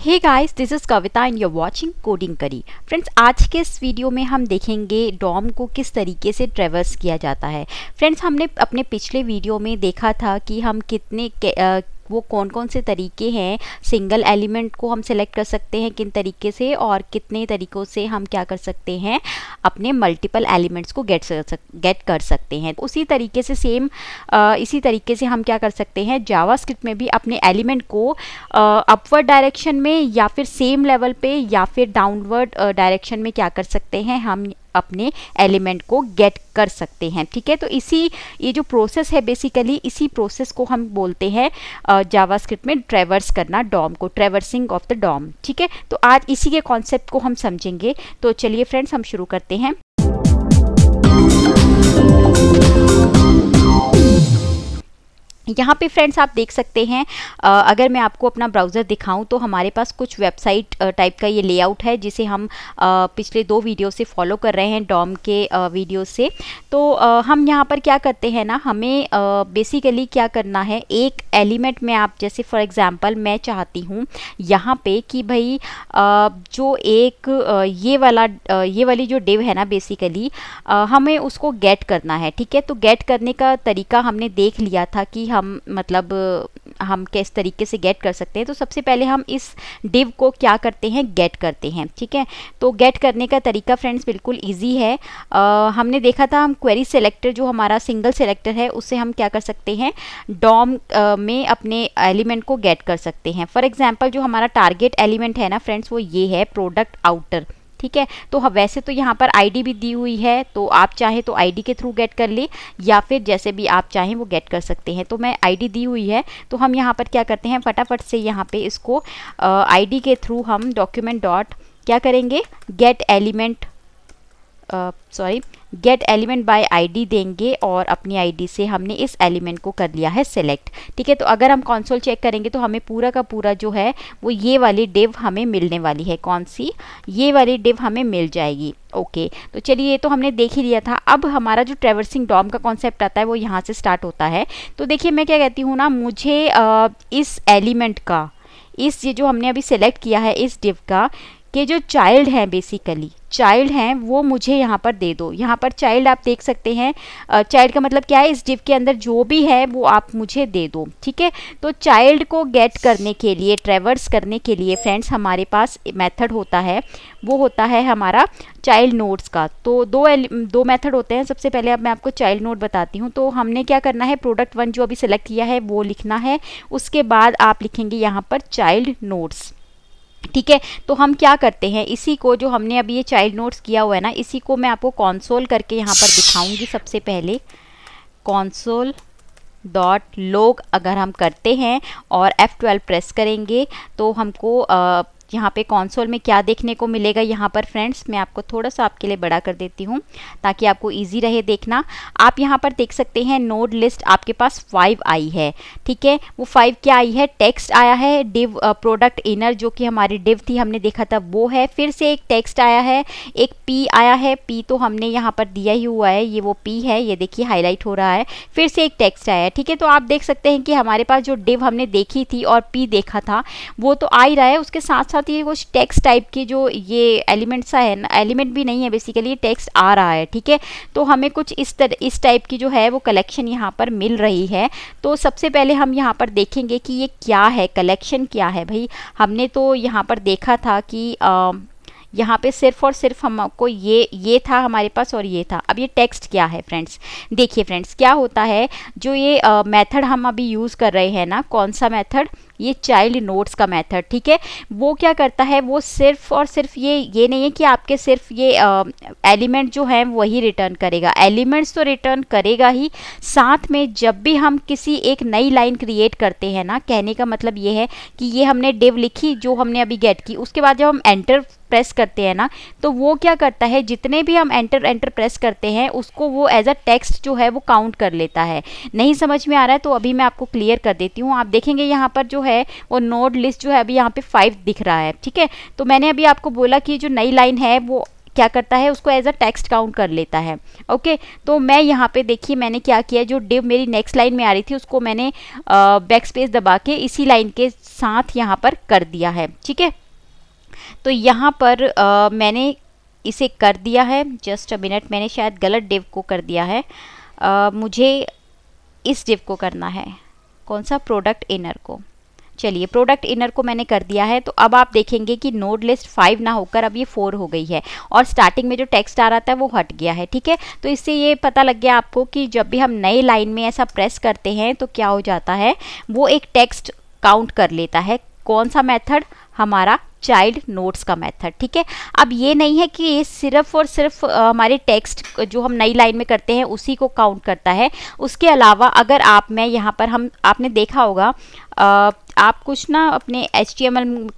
hey guys this is Kavita and your watching coding करी friends आज के इस वीडियो में हम देखेंगे डॉम को किस तरीके से ट्रेवर्स किया जाता है फ्रेंड्स हमने अपने पिछले वीडियो में देखा था कि हम कितने वो कौन कौन से तरीके हैं सिंगल एलिमेंट को हम सेलेक्ट कर सकते हैं किन तरीके से और कितने तरीक़ों से हम क्या कर सकते हैं अपने मल्टीपल एलिमेंट्स को गेट गेट कर सकते हैं उसी तरीके से सेम इसी तरीके से हम क्या कर सकते हैं जावा में भी अपने एलिमेंट को अपवर्ड डायरेक्शन में या फिर सेम लेवल पे या फिर डाउनवर्ड डायरेक्शन में क्या कर सकते हैं हम अपने एलिमेंट को गेट कर सकते हैं ठीक है तो इसी ये जो प्रोसेस है बेसिकली इसी प्रोसेस को हम बोलते हैं जावास्क्रिप्ट में ट्रेवर्स करना डॉम को ट्रेवर्सिंग ऑफ द डॉम ठीक है तो आज इसी के कॉन्सेप्ट को हम समझेंगे तो चलिए फ्रेंड्स हम शुरू करते हैं यहाँ पे फ्रेंड्स आप देख सकते हैं अगर मैं आपको अपना ब्राउज़र दिखाऊं तो हमारे पास कुछ वेबसाइट टाइप का ये लेआउट है जिसे हम पिछले दो वीडियो से फॉलो कर रहे हैं डॉम के वीडियो से तो हम यहाँ पर क्या करते हैं ना हमें बेसिकली क्या करना है एक एलिमेंट में आप जैसे फॉर एग्ज़ाम्पल मैं चाहती हूँ यहाँ पे कि भाई जो एक ये वाला ये वाली जो डिव है ना बेसिकली हमें उसको गेट करना है ठीक है तो गेट करने का तरीका हमने देख लिया था कि हम मतलब हम किस तरीके से गेट कर सकते हैं तो सबसे पहले हम इस डिव को क्या करते हैं गेट करते हैं ठीक है तो गेट करने का तरीका फ्रेंड्स बिल्कुल ईजी है आ, हमने देखा था हम क्वेरी सेलेक्टर जो हमारा सिंगल सेलेक्टर है उससे हम क्या कर सकते हैं डॉम में अपने एलिमेंट को गेट कर सकते हैं फॉर एग्जाम्पल जो हमारा टारगेट एलिमेंट है ना फ्रेंड्स वो ये है प्रोडक्ट आउटर ठीक है तो वैसे तो यहाँ पर आईडी भी दी हुई है तो आप चाहे तो आईडी के थ्रू गेट कर ले या फिर जैसे भी आप चाहें वो गेट कर सकते हैं तो मैं आईडी दी हुई है तो हम यहाँ पर क्या करते हैं फटाफट से यहाँ पे इसको आईडी के थ्रू हम डॉक्यूमेंट डॉट क्या करेंगे get element sorry get element by ID देंगे और अपनी आईडी से हमने इस एलिमेंट को कर लिया है सेलेक्ट ठीक है तो अगर हम कॉन्सोल चेक करेंगे तो हमें पूरा का पूरा जो है वो ये वाली डिव हमें मिलने वाली है कौन सी ये वाली डिव हमें मिल जाएगी ओके तो चलिए ये तो हमने देख ही लिया था अब हमारा जो ट्रेवर्सिंग डॉम का कॉन्सेप्ट आता है वो यहाँ से स्टार्ट होता है तो देखिए मैं क्या कहती हूँ ना मुझे आ, इस एलिमेंट का इस ये जो हमने अभी सेलेक्ट किया है इस डिव का के जो चाइल्ड हैं बेसिकली चाइल्ड हैं वो मुझे यहाँ पर दे दो यहाँ पर चाइल्ड आप देख सकते हैं चाइल्ड का मतलब क्या है इस डिव के अंदर जो भी है वो आप मुझे दे दो ठीक है तो चाइल्ड को गेट करने के लिए ट्रेवर्स करने के लिए फ्रेंड्स हमारे पास मेथड होता है वो होता है हमारा चाइल्ड नोट्स का तो दो दो मेथड होते हैं सबसे पहले अब मैं आपको चाइल्ड नोट बताती हूँ तो हमने क्या करना है प्रोडक्ट वन जो अभी सेलेक्ट किया है वो लिखना है उसके बाद आप लिखेंगे यहाँ पर चाइल्ड नोट्स ठीक है तो हम क्या करते हैं इसी को जो हमने अभी ये चाइल्ड नोट्स किया हुआ है ना इसी को मैं आपको कॉन्सोल करके यहाँ पर दिखाऊंगी सबसे पहले कॉन्सोल डॉट लोग अगर हम करते हैं और F12 प्रेस करेंगे तो हमको आ, यहाँ पे कॉन्सोल में क्या देखने को मिलेगा यहाँ पर फ्रेंड्स मैं आपको थोड़ा सा आपके लिए बड़ा कर देती हूँ ताकि आपको ईजी रहे देखना आप यहाँ पर देख सकते हैं नोड लिस्ट आपके पास फाइव आई है ठीक है वो फाइव क्या आई है टेक्स्ट आया है डिव प्रोडक्ट इनर जो कि हमारी डिव थी हमने देखा था वो है फिर से एक टेक्स्ट आया है एक पी आया है पी तो हमने यहाँ पर दिया ही हुआ है ये वो पी है ये देखिए हाईलाइट हो रहा है फिर से एक टेक्स्ट आया है ठीक है तो आप देख सकते हैं कि हमारे पास जो डिव हमने देखी थी और पी देखा था वो तो आ ही रहा है उसके साथ साथ आती है कुछ टेक्स्ट टाइप की जो ये एलिमेंट सा है ना एलिमेंट भी नहीं है बेसिकली टेक्स्ट आ रहा है ठीक है तो हमें कुछ इस तर इस टाइप की जो है वो कलेक्शन यहाँ पर मिल रही है तो सबसे पहले हम यहाँ पर देखेंगे कि ये क्या है कलेक्शन क्या है भाई हमने तो यहाँ पर देखा था कि आ, यहाँ पे सिर्फ और सिर्फ हमको ये ये था हमारे पास और ये था अब ये टेक्स्ट क्या है फ्रेंड्स देखिए फ्रेंड्स क्या होता है जो ये मेथड हम अभी यूज़ कर रहे हैं ना कौन सा मेथड ये चाइल्ड नोट्स का मेथड ठीक है वो क्या करता है वो सिर्फ और सिर्फ ये ये नहीं है कि आपके सिर्फ ये एलिमेंट जो है वही रिटर्न करेगा एलिमेंट्स तो रिटर्न करेगा ही साथ में जब भी हम किसी एक नई लाइन क्रिएट करते हैं ना कहने का मतलब ये है कि ये हमने डिव लिखी जो हमने अभी गेट की उसके बाद जब हम एंटर प्रेस करते हैं ना तो वो क्या करता है जितने भी हम एंटर एंटर प्रेस करते हैं उसको वो एज अ टेक्स्ट जो है वो काउंट कर लेता है नहीं समझ में आ रहा है तो अभी मैं आपको क्लियर कर देती हूँ आप देखेंगे यहाँ पर जो है वो नोड लिस्ट जो है अभी यहाँ पे फाइव दिख रहा है ठीक है तो मैंने अभी आपको बोला कि जो नई लाइन है वो क्या करता है उसको एज अ टेक्स्ट काउंट कर लेता है ओके तो मैं यहाँ पे देखिए मैंने क्या किया जो डिव मेरी नेक्स्ट लाइन में आ रही थी उसको मैंने बैक स्पेस दबा के इसी लाइन के साथ यहाँ पर कर दिया है ठीक है तो यहाँ पर आ, मैंने इसे कर दिया है जस्ट अ मिनट मैंने शायद गलत डिव को कर दिया है आ, मुझे इस डिव को करना है कौन सा प्रोडक्ट इनर को चलिए प्रोडक्ट इनर को मैंने कर दिया है तो अब आप देखेंगे कि नोड लिस्ट फाइव ना होकर अब ये फोर हो गई है और स्टार्टिंग में जो टेक्स्ट आ रहा था वो हट गया है ठीक है तो इससे ये पता लग गया आपको कि जब भी हम नए लाइन में ऐसा प्रेस करते हैं तो क्या हो जाता है वो एक टेक्स्ट काउंट कर लेता है कौन सा मेथड हमारा चाइल्ड नोट्स का मेथड ठीक है अब ये नहीं है कि ये सिर्फ और सिर्फ हमारे टेक्स्ट जो हम नई लाइन में करते हैं उसी को काउंट करता है उसके अलावा अगर आप मैं यहाँ पर हम आपने देखा होगा आप कुछ ना अपने एच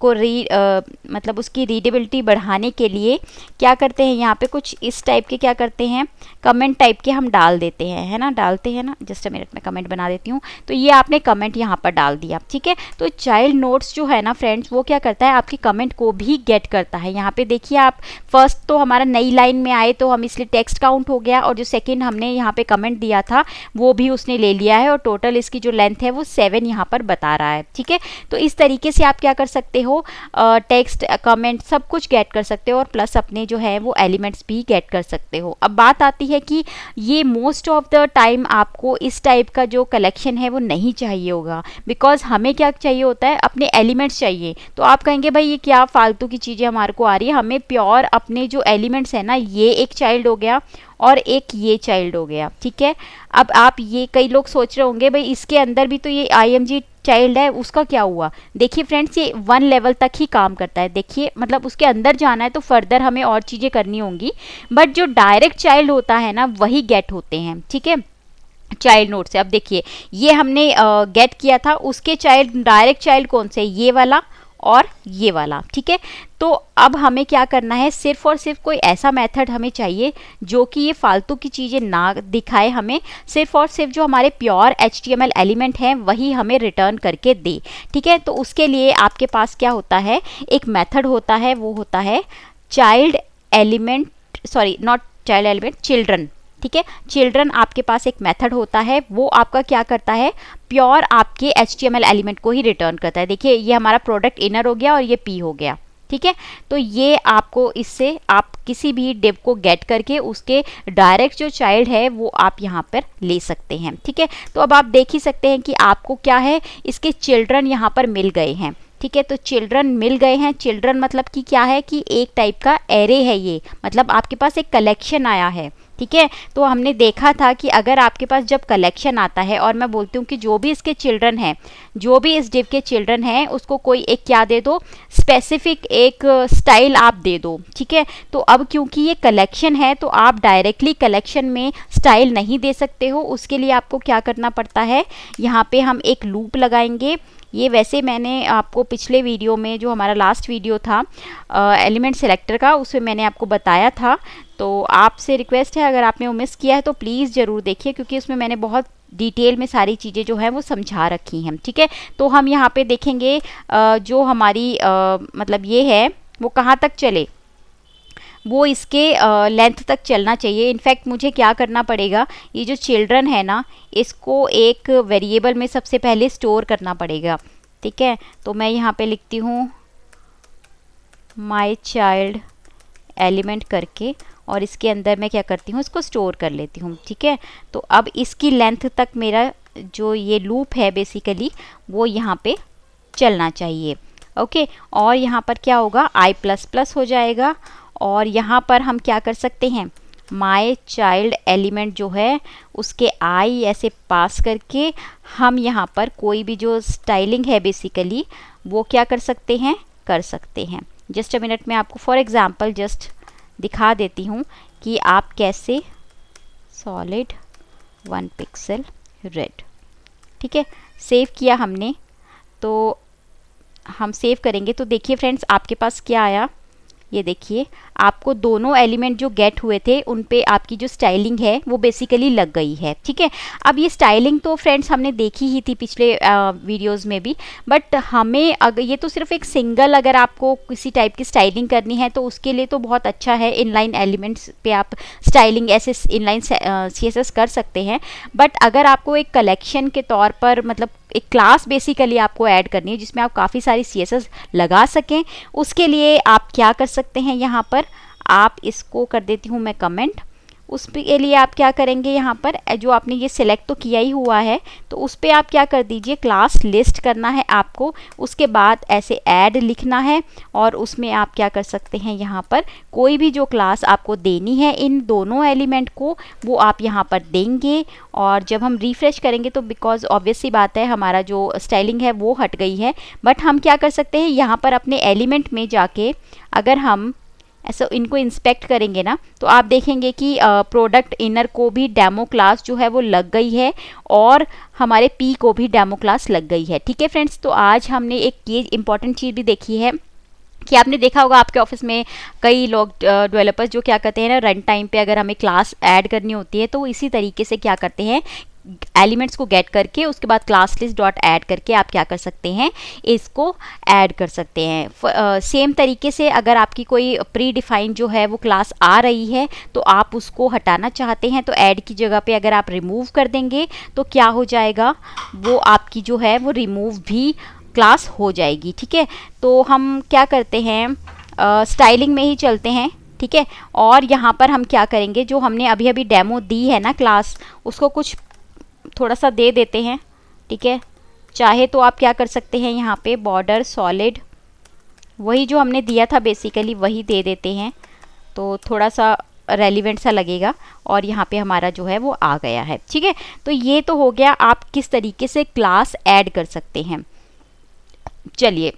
को री आ, मतलब उसकी रीडेबिलिटी बढ़ाने के लिए क्या करते हैं यहाँ पे कुछ इस टाइप के क्या करते हैं कमेंट टाइप के हम डाल देते हैं है ना डालते हैं ना जस्ट मिनट में कमेंट बना देती हूँ तो ये आपने कमेंट यहाँ पर डाल दिया ठीक है तो चाइल्ड नोट्स जो है ना फ्रेंड्स वो क्या करता है आपकी कमेंट को भी गेट करता है यहाँ पर देखिए आप फर्स्ट तो हमारा नई लाइन में आए तो हम इसलिए टेक्स्ट काउंट हो गया और जो सेकेंड हमने यहाँ पर कमेंट दिया था वो भी उसने ले लिया है और टोटल इसकी जो लेंथ है वो सेवन यहाँ पर बता रहा है ठीक ठीक है तो इस तरीके से आप क्या कर सकते हो टेक्स्ट कमेंट सब कुछ गेट कर सकते हो और प्लस अपने जो है वो एलिमेंट्स भी गेट कर सकते हो अब बात आती है कि ये मोस्ट ऑफ द टाइम आपको इस टाइप का जो कलेक्शन है वो नहीं चाहिए होगा बिकॉज हमें क्या चाहिए होता है अपने एलिमेंट्स चाहिए तो आप कहेंगे भाई ये क्या फालतू की चीज़ें हमारे को आ रही है हमें प्योर अपने जो एलिमेंट्स हैं ना ये एक चाइल्ड हो गया और एक ये चाइल्ड हो गया ठीक है अब आप ये कई लोग सोच रहे होंगे भाई इसके अंदर भी तो ये आई चाइल्ड है उसका क्या हुआ देखिए फ्रेंड्स ये वन लेवल तक ही काम करता है देखिए मतलब उसके अंदर जाना है तो फर्दर हमें और चीज़ें करनी होंगी बट जो डायरेक्ट चाइल्ड होता है ना वही गेट होते हैं ठीक है चाइल्ड नोट से अब देखिए ये हमने गेट किया था उसके चाइल्ड डायरेक्ट चाइल्ड कौन से ये वाला और ये वाला ठीक है तो अब हमें क्या करना है सिर्फ और सिर्फ कोई ऐसा मेथड हमें चाहिए जो कि ये फालतू की चीज़ें ना दिखाए हमें सिर्फ और सिर्फ जो हमारे प्योर एच एलिमेंट हैं वही हमें रिटर्न करके दे ठीक है तो उसके लिए आपके पास क्या होता है एक मेथड होता है वो होता है child element sorry not child element children ठीक है चिल्ड्रन आपके पास एक मेथड होता है वो आपका क्या करता है प्योर आपके एच एलिमेंट को ही रिटर्न करता है देखिए ये हमारा प्रोडक्ट इनर हो गया और ये पी हो गया ठीक है तो ये आपको इससे आप किसी भी डेव को गेट करके उसके डायरेक्ट जो चाइल्ड है वो आप यहाँ पर ले सकते हैं ठीक है तो अब आप देख ही सकते हैं कि आपको क्या है इसके चिल्ड्रन यहाँ पर मिल गए हैं ठीक है तो चिल्ड्रन मिल गए हैं चिल्ड्रन मतलब कि क्या है कि एक टाइप का एरे है ये मतलब आपके पास एक कलेक्शन आया है ठीक है तो हमने देखा था कि अगर आपके पास जब कलेक्शन आता है और मैं बोलती हूँ कि जो भी इसके चिल्ड्रन हैं जो भी इस डिव के चिल्ड्रन हैं उसको कोई एक क्या दे दो स्पेसिफिक एक स्टाइल आप दे दो ठीक है तो अब क्योंकि ये कलेक्शन है तो आप डायरेक्टली कलेक्शन में स्टाइल नहीं दे सकते हो उसके लिए आपको क्या करना पड़ता है यहाँ पर हम एक लूप लगाएंगे ये वैसे मैंने आपको पिछले वीडियो में जो हमारा लास्ट वीडियो था एलिमेंट सेलेक्टर का उसमें मैंने आपको बताया था तो आपसे रिक्वेस्ट है अगर आपने वो मिस किया है तो प्लीज़ ज़रूर देखिए क्योंकि उसमें मैंने बहुत डिटेल में सारी चीज़ें जो है वो समझा रखी हैं ठीक है तो हम यहाँ पर देखेंगे जो हमारी मतलब ये है वो कहाँ तक चले वो इसके लेंथ तक चलना चाहिए इनफैक्ट मुझे क्या करना पड़ेगा ये जो चिल्ड्रन है ना इसको एक वेरिएबल में सबसे पहले स्टोर करना पड़ेगा ठीक है तो मैं यहाँ पे लिखती हूँ माई चाइल्ड एलिमेंट करके और इसके अंदर मैं क्या करती हूँ इसको स्टोर कर लेती हूँ ठीक है तो अब इसकी लेंथ तक मेरा जो ये लूप है बेसिकली वो यहाँ पे चलना चाहिए ओके और यहाँ पर क्या होगा आई प्लस प्लस हो जाएगा और यहाँ पर हम क्या कर सकते हैं माई चाइल्ड एलिमेंट जो है उसके आई ऐसे पास करके हम यहाँ पर कोई भी जो स्टाइलिंग है बेसिकली वो क्या कर सकते हैं कर सकते हैं जस्ट अ मिनट में आपको फॉर एग्ज़ाम्पल जस्ट दिखा देती हूँ कि आप कैसे सॉलिड वन पिक्सल रेड ठीक है सेव किया हमने तो हम सेव करेंगे तो देखिए फ्रेंड्स आपके पास क्या आया ये देखिए आपको दोनों एलिमेंट जो गेट हुए थे उन पे आपकी जो स्टाइलिंग है वो बेसिकली लग गई है ठीक है अब ये स्टाइलिंग तो फ्रेंड्स हमने देखी ही थी पिछले वीडियोस में भी बट हमें अगर ये तो सिर्फ एक सिंगल अगर आपको किसी टाइप की स्टाइलिंग करनी है तो उसके लिए तो बहुत अच्छा है इनलाइन एलिमेंट्स पे आप स्टाइलिंग ऐसे इनलाइन सी कर सकते हैं बट अगर आपको एक कलेक्शन के तौर पर मतलब एक क्लास बेसिकली आपको ऐड करनी है जिसमें आप काफ़ी सारी सी लगा सकें उसके लिए आप क्या कर सकते हैं यहाँ पर आप इसको कर देती हूँ मैं कमेंट उसके लिए आप क्या करेंगे यहाँ पर जो आपने ये सिलेक्ट तो किया ही हुआ है तो उस पर आप क्या कर दीजिए क्लास लिस्ट करना है आपको उसके बाद ऐसे ऐड लिखना है और उसमें आप क्या कर सकते हैं यहाँ पर कोई भी जो क्लास आपको देनी है इन दोनों एलिमेंट को वो आप यहाँ पर देंगे और जब हम रिफ़्रेश करेंगे तो बिकॉज ऑब्वियसली बात है हमारा जो स्टाइलिंग है वो हट गई है बट हम क्या कर सकते हैं यहाँ पर अपने एलिमेंट में जाके अगर हम ऐसा इनको इंस्पेक्ट करेंगे ना तो आप देखेंगे कि प्रोडक्ट इनर को भी डेमो क्लास जो है वो लग गई है और हमारे पी को भी डेमो क्लास लग गई है ठीक है फ्रेंड्स तो आज हमने एक ये इंपॉर्टेंट चीज़ भी देखी है कि आपने देखा होगा आपके ऑफिस में कई लोग डेवलपर्स जो क्या करते हैं ना रन टाइम पे अगर हमें क्लास ऐड करनी होती है तो इसी तरीके से क्या करते हैं एलिमेंट्स को गेट करके उसके बाद क्लास लिस्ट डॉट ऐड करके आप क्या कर सकते हैं इसको ऐड कर सकते हैं सेम uh, तरीके से अगर आपकी कोई प्री डिफाइन जो है वो क्लास आ रही है तो आप उसको हटाना चाहते हैं तो ऐड की जगह पे अगर आप रिमूव कर देंगे तो क्या हो जाएगा वो आपकी जो है वो रिमूव भी क्लास हो जाएगी ठीक है तो हम क्या करते हैं स्टाइलिंग uh, में ही चलते हैं ठीक है और यहाँ पर हम क्या करेंगे जो हमने अभी अभी डेमो दी है ना क्लास उसको कुछ थोड़ा सा दे देते हैं ठीक है चाहे तो आप क्या कर सकते हैं यहाँ पे बॉर्डर सॉलिड वही जो हमने दिया था बेसिकली वही दे देते हैं तो थोड़ा सा रेलिवेंट सा लगेगा और यहाँ पे हमारा जो है वो आ गया है ठीक है तो ये तो हो गया आप किस तरीके से क्लास ऐड कर सकते हैं चलिए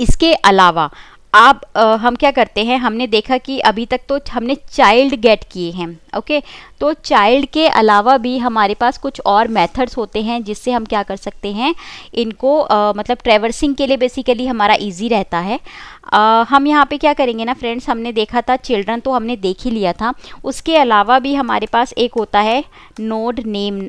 इसके अलावा आप आ, हम क्या करते हैं हमने देखा कि अभी तक तो हमने चाइल्ड गेट किए हैं ओके तो चाइल्ड के अलावा भी हमारे पास कुछ और मेथड्स होते हैं जिससे हम क्या कर सकते हैं इनको आ, मतलब ट्रेवर्सिंग के लिए बेसिकली हमारा इजी रहता है आ, हम यहाँ पे क्या करेंगे ना फ्रेंड्स हमने देखा था चिल्ड्रन तो हमने देख ही लिया था उसके अलावा भी हमारे पास एक होता है नोड नेम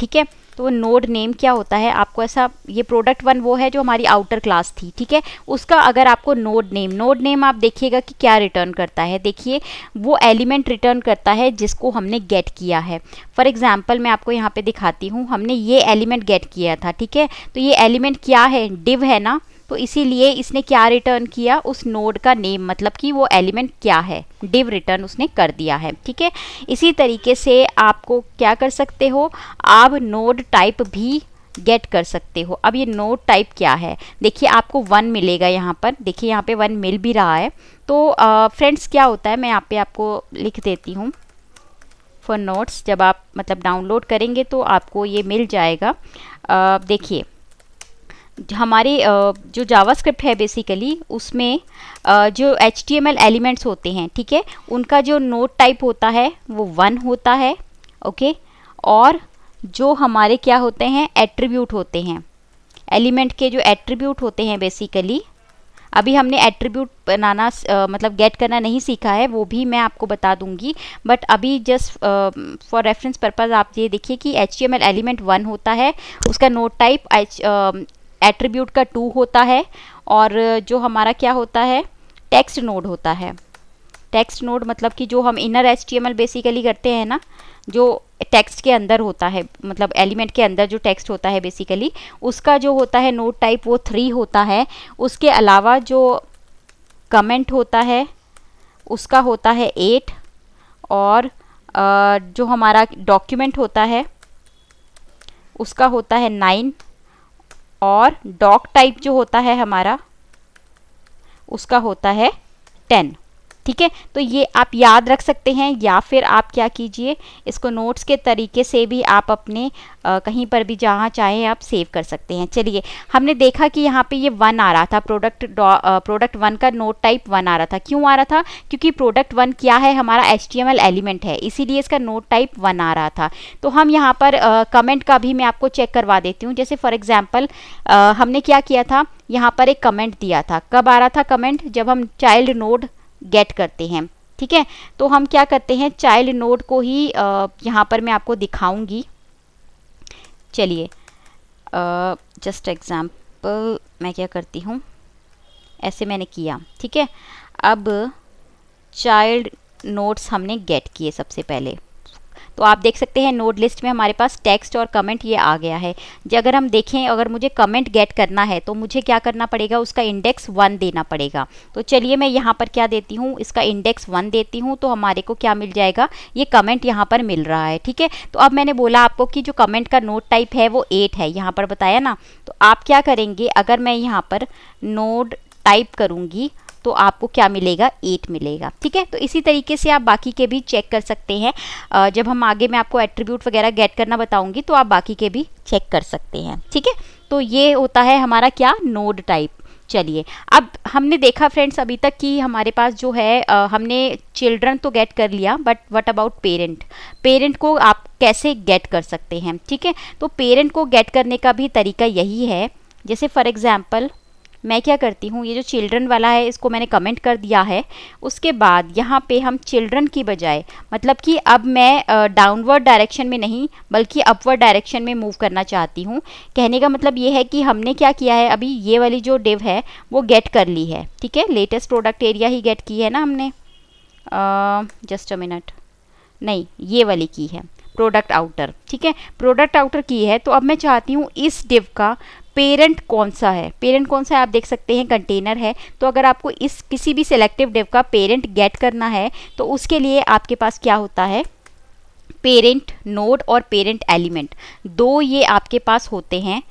ठीक है तो वो नोड नेम क्या होता है आपको ऐसा ये प्रोडक्ट वन वो है जो हमारी आउटर क्लास थी ठीक है उसका अगर आपको नोड नेम नोड नेम आप देखिएगा कि क्या रिटर्न करता है देखिए वो एलिमेंट रिटर्न करता है जिसको हमने गेट किया है फॉर एग्जाम्पल मैं आपको यहाँ पे दिखाती हूँ हमने ये एलिमेंट गेट किया था ठीक है तो ये एलिमेंट क्या है डिव है ना तो इसीलिए इसने क्या रिटर्न किया उस नोड का नेम मतलब कि वो एलिमेंट क्या है डिव रिटर्न उसने कर दिया है ठीक है इसी तरीके से आपको क्या कर सकते हो आप नोड टाइप भी गेट कर सकते हो अब ये नोड टाइप क्या है देखिए आपको वन मिलेगा यहाँ पर देखिए यहाँ पे वन मिल भी रहा है तो फ्रेंड्स क्या होता है मैं यहाँ पे आपको लिख देती हूँ फॉर नोट्स जब आप मतलब डाउनलोड करेंगे तो आपको ये मिल जाएगा देखिए हमारे जो जावास्क्रिप्ट है बेसिकली उसमें जो एच एलिमेंट्स होते हैं ठीक है उनका जो नोट टाइप होता है वो वन होता है ओके और जो हमारे क्या होते हैं एट्रीब्यूट होते हैं एलिमेंट के जो एट्रीब्यूट होते हैं बेसिकली अभी हमने एट्रीब्यूट बनाना मतलब गेट करना नहीं सीखा है वो भी मैं आपको बता दूंगी बट अभी जस्ट फॉर रेफरेंस पर्पज़ आप ये देखिए कि एच एलिमेंट वन होता है उसका नोट टाइप एच एट्रीब्यूट का टू होता है और जो हमारा क्या होता है टेक्स्ट नोड होता है टेक्स्ट नोड मतलब कि जो हम इनर एच बेसिकली करते हैं ना जो टेक्स्ट के अंदर होता है मतलब एलिमेंट के अंदर जो टेक्स्ट होता है बेसिकली उसका जो होता है नोट टाइप वो थ्री होता है उसके अलावा जो कमेंट होता है उसका होता है एट और जो हमारा डॉक्यूमेंट होता है उसका होता है नाइन और डॉक टाइप जो होता है हमारा उसका होता है टेन ठीक है तो ये आप याद रख सकते हैं या फिर आप क्या कीजिए इसको नोट्स के तरीके से भी आप अपने आ, कहीं पर भी जहाँ चाहे आप सेव कर सकते हैं चलिए हमने देखा कि यहाँ पे ये वन आ रहा था प्रोडक्ट प्रोडक्ट वन का नोट टाइप वन आ रहा था क्यों आ रहा था क्योंकि प्रोडक्ट वन क्या है हमारा एच एलिमेंट है इसीलिए इसका नोट टाइप वन आ रहा था तो हम यहाँ पर कमेंट का भी मैं आपको चेक करवा देती हूँ जैसे फॉर एग्ज़ाम्पल हमने क्या किया था यहाँ पर एक कमेंट दिया था कब आ रहा था कमेंट जब हम चाइल्ड नोड गेट करते हैं ठीक है तो हम क्या करते हैं चाइल्ड नोड को ही यहाँ पर मैं आपको दिखाऊंगी चलिए जस्ट एग्जाम्पल मैं क्या करती हूँ ऐसे मैंने किया ठीक है अब चाइल्ड नोट्स हमने गेट किए सबसे पहले तो आप देख सकते हैं नोड लिस्ट में हमारे पास टेक्स्ट और कमेंट ये आ गया है अगर हम देखें अगर मुझे कमेंट गेट करना है तो मुझे क्या करना पड़ेगा उसका इंडेक्स वन देना पड़ेगा तो चलिए मैं यहाँ पर क्या देती हूँ इसका इंडेक्स वन देती हूँ तो हमारे को क्या मिल जाएगा ये कमेंट यहाँ पर मिल रहा है ठीक है तो अब मैंने बोला आपको कि जो कमेंट का नोट टाइप है वो एट है यहाँ पर बताया ना तो आप क्या करेंगे अगर मैं यहाँ पर नोड टाइप करूँगी तो आपको क्या मिलेगा एट मिलेगा ठीक है तो इसी तरीके से आप बाकी के भी चेक कर सकते हैं जब हम आगे मैं आपको एट्रीब्यूट वगैरह गेट करना बताऊँगी तो आप बाकी के भी चेक कर सकते हैं ठीक है तो ये होता है हमारा क्या नोड टाइप चलिए अब हमने देखा फ्रेंड्स अभी तक कि हमारे पास जो है आ, हमने चिल्ड्रन तो गेट कर लिया but what about parent parent को आप कैसे गेट कर सकते हैं ठीक है तो पेरेंट को गेट करने का भी तरीका यही है जैसे फॉर एग्ज़ाम्पल मैं क्या करती हूँ ये जो चिल्ड्रन वाला है इसको मैंने कमेंट कर दिया है उसके बाद यहाँ पे हम चिल्ड्रन की बजाय मतलब कि अब मैं डाउनवर्ड डायरेक्शन में नहीं बल्कि अपवर्ड डायरेक्शन में मूव करना चाहती हूँ कहने का मतलब ये है कि हमने क्या किया है अभी ये वाली जो डिव है वो गेट कर ली है ठीक है लेटेस्ट प्रोडक्ट एरिया ही गेट की है ना हमने जस्ट अ मिनट नहीं ये वाली की है प्रोडक्ट आउटर ठीक है प्रोडक्ट आउटर की है तो अब मैं चाहती हूँ इस डिव का पेरेंट कौन सा है पेरेंट कौन सा है आप देख सकते हैं कंटेनर है तो अगर आपको इस किसी भी सेलेक्टिव डिव का पेरेंट गेट करना है तो उसके लिए आपके पास क्या होता है पेरेंट नोड और पेरेंट एलिमेंट दो ये आपके पास होते हैं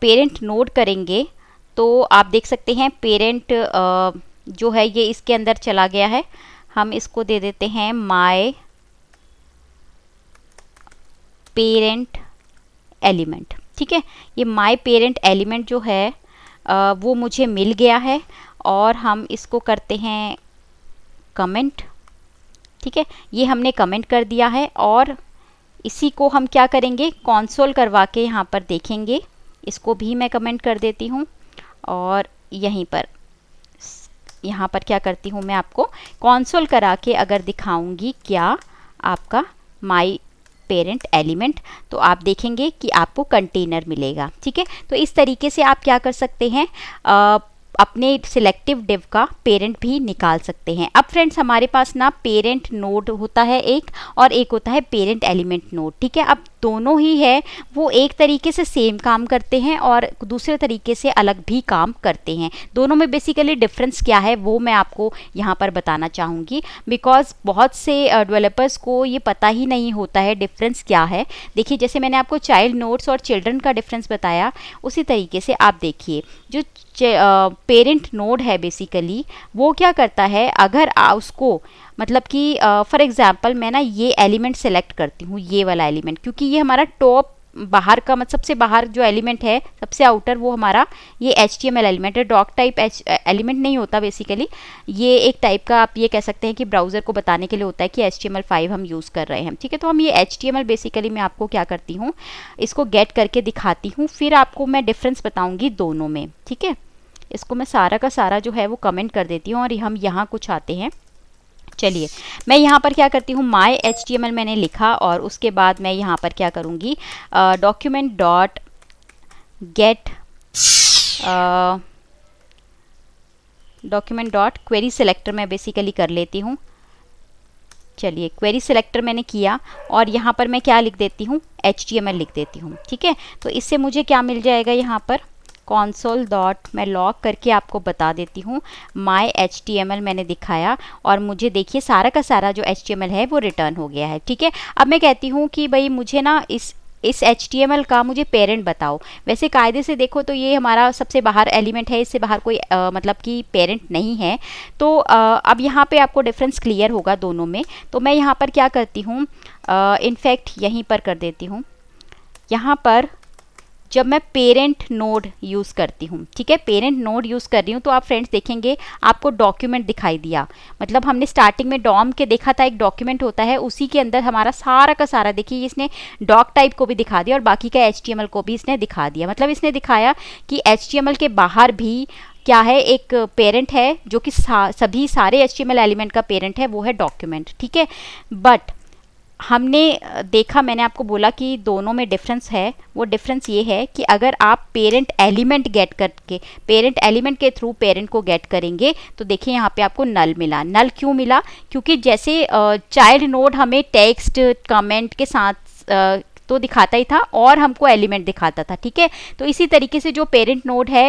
पेरेंट नोड करेंगे तो आप देख सकते हैं पेरेंट जो है ये इसके अंदर चला गया है हम इसको दे देते हैं माय पेरेंट एलिमेंट ठीक है ये माय पेरेंट एलिमेंट जो है आ, वो मुझे मिल गया है और हम इसको करते हैं कमेंट ठीक है ये हमने कमेंट कर दिया है और इसी को हम क्या करेंगे कॉन्सोल करवा के यहाँ पर देखेंगे इसको भी मैं कमेंट कर देती हूँ और यहीं पर यहाँ पर क्या करती हूँ मैं आपको कॉन्सोल करा के अगर दिखाऊंगी क्या आपका माई पेरेंट एलिमेंट तो आप देखेंगे कि आपको कंटेनर मिलेगा ठीक है तो इस तरीके से आप क्या कर सकते हैं आ, अपने सिलेक्टिव डिव का पेरेंट भी निकाल सकते हैं अब फ्रेंड्स हमारे पास ना पेरेंट नोड होता है एक और एक होता है पेरेंट एलिमेंट नोड ठीक है अब दोनों ही है वो एक तरीके से सेम काम करते हैं और दूसरे तरीके से अलग भी काम करते हैं दोनों में बेसिकली डिफरेंस क्या है वो मैं आपको यहाँ पर बताना चाहूँगी बिकॉज बहुत से डेवलपर्स को ये पता ही नहीं होता है डिफरेंस क्या है देखिए जैसे मैंने आपको चाइल्ड नोट्स और चिल्ड्रन का डिफरेंस बताया उसी तरीके से आप देखिए जो पेरेंट नोड है बेसिकली वो क्या करता है अगर उसको मतलब कि फॉर एग्ज़ाम्पल मैं ना ये एलिमेंट सेलेक्ट करती हूँ ये वाला एलिमेंट क्योंकि ये हमारा टॉप बाहर का मतलब सबसे बाहर जो एलिमेंट है सबसे आउटर वो हमारा ये H T M L element है डॉक टाइप एलिमेंट नहीं होता बेसिकली ये एक टाइप का आप ये कह सकते हैं कि ब्राउज़र को बताने के लिए होता है कि H T M L five हम यूज़ कर रहे हैं ठीक है तो हम ये H T M L basically मैं आपको क्या करती हूँ इसको गेट करके दिखाती हूँ फिर आपको मैं डिफ्रेंस बताऊँगी दोनों में ठीक है इसको मैं सारा का सारा जो है वो कमेंट कर देती हूँ और हम यहाँ कुछ आते हैं चलिए मैं यहाँ पर क्या करती हूँ माई एच मैंने लिखा और उसके बाद मैं यहाँ पर क्या करूँगी document dot get document dot query selector मैं बेसिकली कर लेती हूँ चलिए क्वेरी सेलेक्टर मैंने किया और यहाँ पर मैं क्या लिख देती हूँ एच लिख देती हूँ ठीक है तो इससे मुझे क्या मिल जाएगा यहाँ पर कॉन्सोल डॉट मैं लॉक करके आपको बता देती हूँ माई एच मैंने दिखाया और मुझे देखिए सारा का सारा जो एच है वो रिटर्न हो गया है ठीक है अब मैं कहती हूँ कि भाई मुझे ना इस इस एच का मुझे पेरेंट बताओ वैसे कायदे से देखो तो ये हमारा सबसे बाहर एलिमेंट है इससे बाहर कोई आ, मतलब कि पेरेंट नहीं है तो आ, अब यहाँ पे आपको डिफरेंस क्लियर होगा दोनों में तो मैं यहाँ पर क्या करती हूँ इनफैक्ट यहीं पर कर देती हूँ यहाँ पर जब मैं पेरेंट नोड यूज़ करती हूँ ठीक है पेरेंट नोड यूज़ कर रही हूँ तो आप फ्रेंड्स देखेंगे आपको डॉक्यूमेंट दिखाई दिया मतलब हमने स्टार्टिंग में डॉम के देखा था एक डॉक्यूमेंट होता है उसी के अंदर हमारा सारा का सारा देखिए इसने डॉक टाइप को भी दिखा दिया और बाकी का एच को भी इसने दिखा दिया मतलब इसने दिखाया कि एच के बाहर भी क्या है एक पेरेंट है जो कि सा, सभी सारे एच एलिमेंट का पेरेंट है वो है डॉक्यूमेंट ठीक है बट हमने देखा मैंने आपको बोला कि दोनों में डिफरेंस है वो डिफरेंस ये है कि अगर आप पेरेंट एलिमेंट गेट करके पेरेंट एलिमेंट के थ्रू पेरेंट को गेट करेंगे तो देखिए यहाँ पे आपको नल मिला नल क्यों मिला क्योंकि जैसे चाइल्ड नोड हमें टेक्स्ट कमेंट के साथ तो दिखाता ही था और हमको एलिमेंट दिखाता था ठीक है तो इसी तरीके से जो पेरेंट नोड है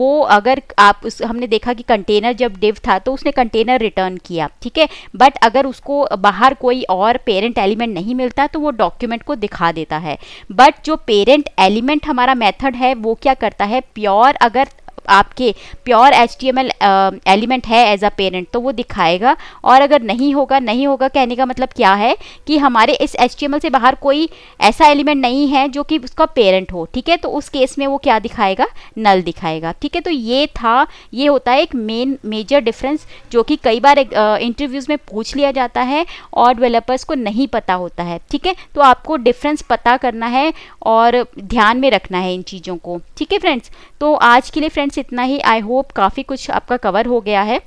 वो अगर आप उस हमने देखा कि कंटेनर जब डिव था तो उसने कंटेनर रिटर्न किया ठीक है बट अगर उसको बाहर कोई और पेरेंट एलिमेंट नहीं मिलता तो वो डॉक्यूमेंट को दिखा देता है बट जो पेरेंट एलिमेंट हमारा मेथड है वो क्या करता है प्योर अगर आपके प्योर एच टी एलिमेंट है एज अ पेरेंट तो वो दिखाएगा और अगर नहीं होगा नहीं होगा कहने का मतलब क्या है कि हमारे इस एच से बाहर कोई ऐसा एलिमेंट नहीं है जो कि उसका पेरेंट हो ठीक है तो उस केस में वो क्या दिखाएगा नल दिखाएगा ठीक है तो ये था ये होता है एक मेन मेजर डिफरेंस जो कि कई बार इंटरव्यूज़ में पूछ लिया जाता है और डेवलपर्स को नहीं पता होता है ठीक है तो आपको डिफरेंस पता करना है और ध्यान में रखना है इन चीज़ों को ठीक है फ्रेंड्स तो आज के लिए फ्रेंड्स फ्रेंड्स इतना ही आई होप काफ़ी कुछ आपका कवर हो गया है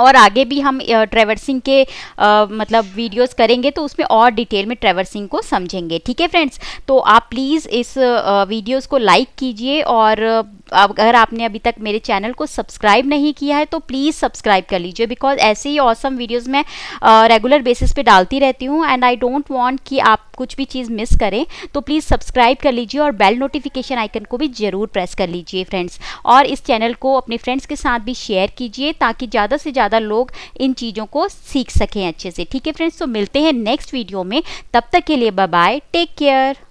और आगे भी हम ट्रेवर्सिंग के आ, मतलब वीडियोस करेंगे तो उसमें और डिटेल में ट्रेवर्सिंग को समझेंगे ठीक है फ्रेंड्स तो आप प्लीज़ इस वीडियोस को लाइक कीजिए और अगर आपने अभी तक मेरे चैनल को सब्सक्राइब नहीं किया है तो प्लीज़ सब्सक्राइब कर लीजिए बिकॉज ऐसे ही ऑसम वीडियोज़ मैं रेगुलर बेसिस पे डालती रहती हूँ एंड आई डोंट वांट कि आप कुछ भी चीज़ मिस करें तो प्लीज़ सब्सक्राइब कर लीजिए और बेल नोटिफिकेशन आइकन को भी ज़रूर प्रेस कर लीजिए फ्रेंड्स और इस चैनल को अपने फ्रेंड्स के साथ भी शेयर कीजिए ताकि ज़्यादा से ज़्यादा लोग इन चीज़ों को सीख सकें अच्छे से ठीक है फ्रेंड्स तो मिलते हैं नेक्स्ट वीडियो में तब तक के लिए बाय टेक केयर